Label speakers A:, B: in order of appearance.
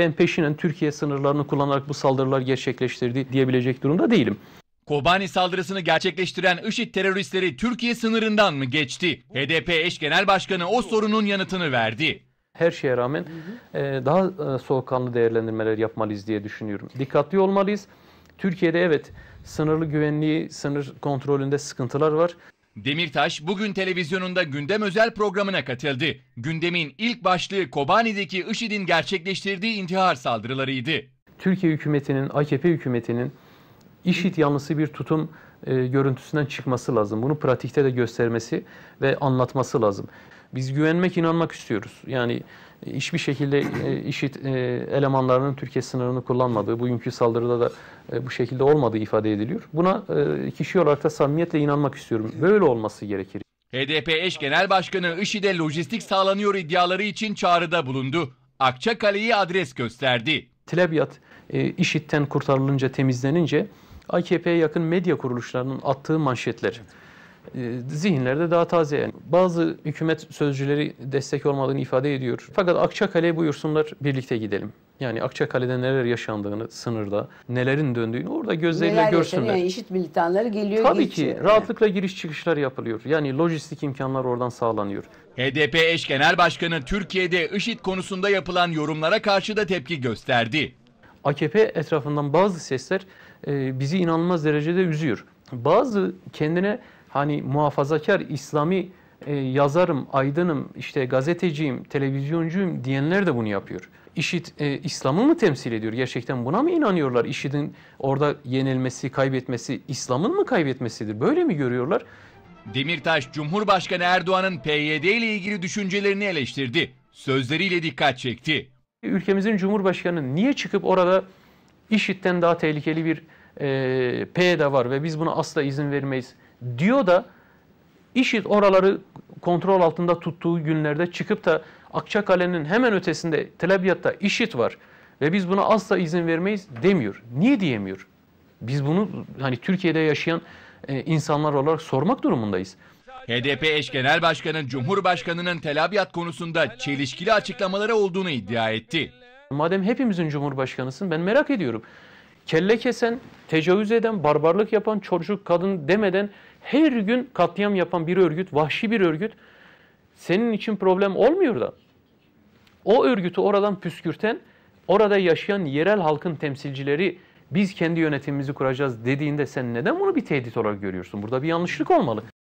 A: ben peşinen Türkiye sınırlarını kullanarak bu saldırılar gerçekleştirdi diyebilecek durumda değilim.
B: Kobani saldırısını gerçekleştiren IŞİD teröristleri Türkiye sınırından mı geçti? HDP eş genel başkanı o sorunun yanıtını verdi.
A: Her şeye rağmen e, daha e, soğukkanlı değerlendirmeler yapmalıyız diye düşünüyorum. Dikkatli olmalıyız. Türkiye'de evet sınırlı güvenliği, sınır kontrolünde sıkıntılar var. Demirtaş bugün televizyonunda
B: gündem özel programına katıldı. Gündemin ilk başlığı Kobani'deki IŞİD'in gerçekleştirdiği intihar saldırılarıydı.
A: Türkiye hükümetinin, AKP hükümetinin işit yanlısı bir tutum e, görüntüsünden çıkması lazım. Bunu pratikte de göstermesi ve anlatması lazım. Biz güvenmek, inanmak istiyoruz. Yani e, hiçbir şekilde e, işit e, elemanlarının Türkiye sınırını kullanmadığı, bugünkü saldırıda da e, bu şekilde olmadığı ifade ediliyor. Buna e, kişi olarak da samimiyetle inanmak istiyorum. Böyle olması gerekir.
B: HDP eş genel başkanı IŞİD'e lojistik sağlanıyor iddiaları için çağrıda bulundu. Akçakale'yi
A: adres gösterdi. Tilebiyat e, IŞİD'den kurtarılınca, temizlenince AKP'ye yakın medya kuruluşlarının attığı manşetler e, zihinlerde daha taze. Yani Bazı hükümet sözcüleri destek olmadığını ifade ediyor. Fakat Akçakale'ye buyursunlar birlikte gidelim. Yani Akçakale'de neler yaşandığını, sınırda nelerin döndüğünü orada gözleriyle neler görsünler. yani IŞİD militanları geliyor Tabii geçiyor. ki rahatlıkla giriş çıkışlar yapılıyor. Yani lojistik imkanlar oradan sağlanıyor.
B: HDP eş genel başkanı Türkiye'de IŞİD konusunda yapılan yorumlara karşı
A: da tepki gösterdi. AKP etrafından bazı sesler e, bizi inanılmaz derecede üzüyor. Bazı kendine hani muhafazakar, İslami e, yazarım, aydınım, işte gazeteciyim, televizyoncuyum diyenler de bunu yapıyor. İşit e, İslam'ı mı temsil ediyor? Gerçekten buna mı inanıyorlar? İşit'in orada yenilmesi, kaybetmesi İslam'ın mı kaybetmesidir? Böyle mi görüyorlar? Demirtaş, Cumhurbaşkanı Erdoğan'ın
B: PYD ile ilgili düşüncelerini eleştirdi. Sözleriyle dikkat çekti.
A: Ülkemizin Cumhurbaşkanı niye çıkıp orada IŞİD'den daha tehlikeli bir e, PYD var ve biz buna asla izin vermeyiz diyor da IŞİD oraları kontrol altında tuttuğu günlerde çıkıp da Akçakale'nin hemen ötesinde Tel Abyad'da IŞİD var ve biz buna asla izin vermeyiz demiyor. Niye diyemiyor? Biz bunu hani Türkiye'de yaşayan e, insanlar olarak sormak durumundayız.
B: HDP eş genel başkanın Cumhurbaşkanı'nın Tel Abyad konusunda çelişkili açıklamaları olduğunu iddia etti.
A: Madem hepimizin Cumhurbaşkanısın ben merak ediyorum. Kelle kesen, tecavüz eden, barbarlık yapan, çocuk kadın demeden her gün katliam yapan bir örgüt, vahşi bir örgüt senin için problem olmuyor da. O örgütü oradan püskürten, orada yaşayan yerel halkın temsilcileri biz kendi yönetimimizi kuracağız dediğinde sen neden bunu bir tehdit olarak görüyorsun? Burada bir yanlışlık olmalı.